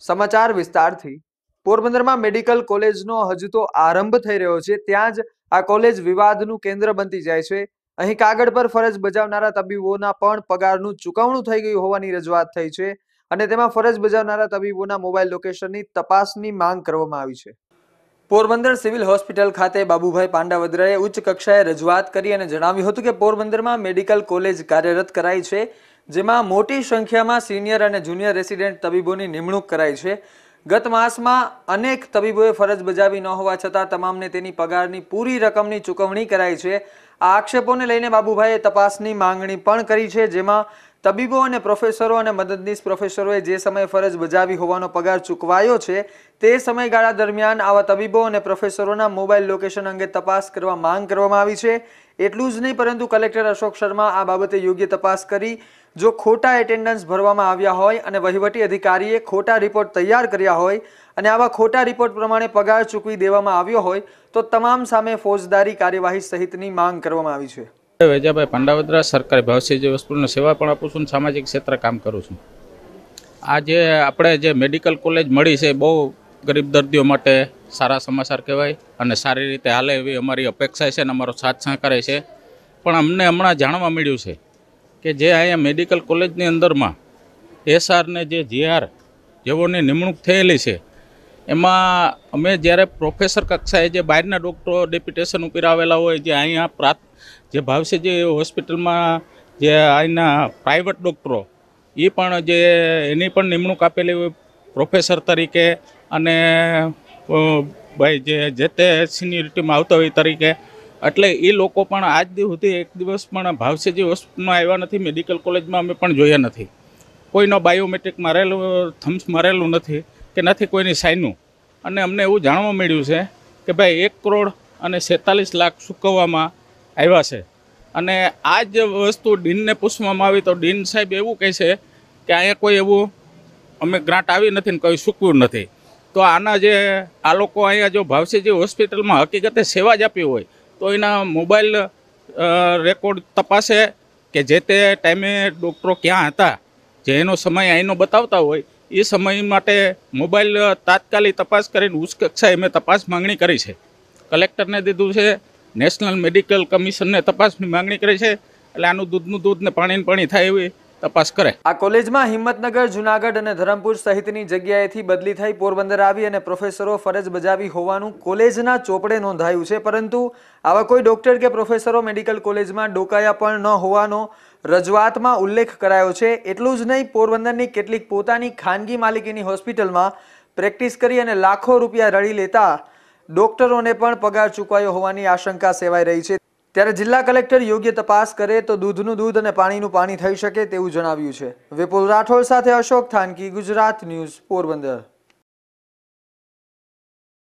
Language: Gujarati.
સમાચાર વિસ્તારથી પોરબંદરમાં મેડિકલ કોલેજનો હજુ તો આરંભ થઈ રહ્યો છે ત્યાં જ આ કોલેજ વિવાદનું કેન્દ્ર બનતી જાય છે અહીં કાગળ પર ફરજ બજાવનારા તબીબોના પણ પગારનું ચૂકવણું થઈ ગયું હોવાની રજૂઆત થઈ છે અને તેમાં ફરજ બજાવનારા તબીબોના મોબાઈલ લોકેશનની તપાસની માંગ કરવામાં આવી છે પોરબંદર સિવિલ હોસ્પિટલ ખાતે બાબુભાઈ પાંડાવદરાએ ઉચ્ચ કક્ષાએ રજૂઆત કરી અને જણાવ્યું હતું કે પોરબંદરમાં મેડિકલ કોલેજ કાર્યરત કરાઈ છે જેમાં મોટી સંખ્યામાં સિનિયર અને જુનિયર રેસિડેન્ટ તબીબોની નિમણૂક કરાઈ છે ગત માસમાં અનેક તબીબોએ ફરજ બજાવી ન હોવા છતાં તમામને તેની પગારની પૂરી રકમની ચૂકવણી કરાઈ છે આ આક્ષેપોને લઈને બાબુભાઈએ તપાસની માંગણી પણ કરી છે જેમાં તબીબો અને પ્રોફેસરો અને મદદનીશ પ્રોફેસરોએ જે સમયે ફરજ બજાવી હોવાનો પગાર ચૂકવાયો છે તે સમયગાળા દરમિયાન આવા તબીબો અને પ્રોફેસરોના મોબાઈલ લોકેશન અંગે તપાસ કરવા માંગ કરવામાં આવી છે એટલું જ નહીં પરંતુ કલેક્ટર અશોક શર્મા આ બાબતે યોગ્ય તપાસ કરી જો ખોટા એટેન્ડન્સ ભરવામાં આવ્યા હોય અને વહીવટી અધિકારીએ ખોટા રિપોર્ટ તૈયાર કર્યા હોય અને આવા ખોટા રિપોર્ટ પ્રમાણે પગાર ચૂકવી દેવામાં આવ્યો હોય તો તમામ સામે ફોજદારી કાર્યવાહી સહિતની માંગ કરવામાં આવી છે વેજાભાઈ પાંડાવદરા સરકારી ભાવસી જે વસ્તુની સેવા પણ આપું છું સામાજિક ક્ષેત્રે કામ કરું છું આ જે આપણે જે મેડિકલ કોલેજ મળી છે બહુ ગરીબ દર્દીઓ માટે સારા સમાચાર કહેવાય અને સારી રીતે હાલે એવી અમારી અપેક્ષા છે અને અમારો સાથ સહકારે છે પણ અમને હમણાં જાણવા મળ્યું છે કે જે અહીંયા મેડિકલ કોલેજની અંદરમાં એસઆરને જે જીઆર જેઓની નિમણૂક થયેલી છે એમાં અમે જ્યારે પ્રોફેસર કક્ષાએ જે બહારના ડૉક્ટરો ડેપ્યુટેશન ઉપર આવેલા હોય જે અહીંયા પ્રાત જે ભાવસે જે હોસ્પિટલમાં જે અહીંના પ્રાઇવેટ ડૉક્ટરો એ પણ જે એની પણ નિમણૂક આપેલી હોય પ્રોફેસર તરીકે અને ભાઈ જે જે તે સિનિયરિટીમાં આવતા હોય તરીકે એટલે એ લોકો પણ આજ દિવસ સુધી એક દિવસ પણ ભાવસેજી હોસ્પિટલમાં આવ્યા નથી મેડિકલ કોલેજમાં અમે પણ જોયા નથી કોઈનો બાયોમેટ્રિક મારેલું થમ્સ મારેલું નથી કે નથી કોઈની સાઈનું અને અમને એવું જાણવા મળ્યું છે કે ભાઈ એક કરોડ અને સેતાલીસ લાખ સૂકવવામાં આવ્યા છે અને આ જ વસ્તુ ડીનને પૂછવામાં આવી તો ડીન સાહેબ એવું કહે છે કે અહીંયા કોઈ એવું અમે ગ્રાન્ટ આવી નથી ને કંઈ સૂકવ્યું નથી તો આના જે આ લોકો અહીંયા જો ભાવસીજી હોસ્પિટલમાં હકીકતે સેવા જ આપી હોય તો એના મોબાઈલ રેકોર્ડ તપાસે કે જે તે ટાઈમે ડૉક્ટરો ક્યાં હતા જે એનો સમય અહીંનો બતાવતા હોય એ સમય માટે મોબાઈલ તાત્કાલિક તપાસ કરીને ઉચ્ચ કક્ષાએ મેં તપાસ માંગણી કરી છે કલેક્ટરને દીધું છે નેશનલ મેડિકલ કમિશનને તપાસની માંગણી કરી છે એટલે આનું દૂધનું દૂધ ને પાણીને પાણી થાય એવી તપાસ કરે આ કોલેજમાં હિંમતનગર જુનાગઢ અને ધરમપુર સહિતની જગ્યાએથી બદલી થઈ પોરબંદર આવી અને પ્રોફેસરો ફરજ બજાવી હોવાનું કોલેજના ચોપડે નોંધાયું છે પરંતુ આવા કોઈ ડોક્ટર કે પ્રોફેસરો મેડિકલ કોલેજમાં ડોકાયા પણ ન હોવાનો રજૂઆતમાં ઉલ્લેખ કરાયો છે એટલું જ નહીં પોરબંદરની કેટલીક પોતાની ખાનગી માલિકીની હોસ્પિટલમાં પ્રેક્ટિસ કરી અને લાખો રૂપિયા રળી લેતા ડોક્ટરોને પણ પગાર ચૂકવાયો હોવાની આશંકા સેવાઈ રહી છે ત્યારે જિલ્લા કલેક્ટર યોગ્ય તપાસ કરે તો દૂધનું દૂધ અને પાણીનું પાણી થઈ શકે તેવું જણાવ્યું છે વિપુલ રાઠોડ સાથે અશોક થાનકી ગુજરાત ન્યૂઝ પોરબંદર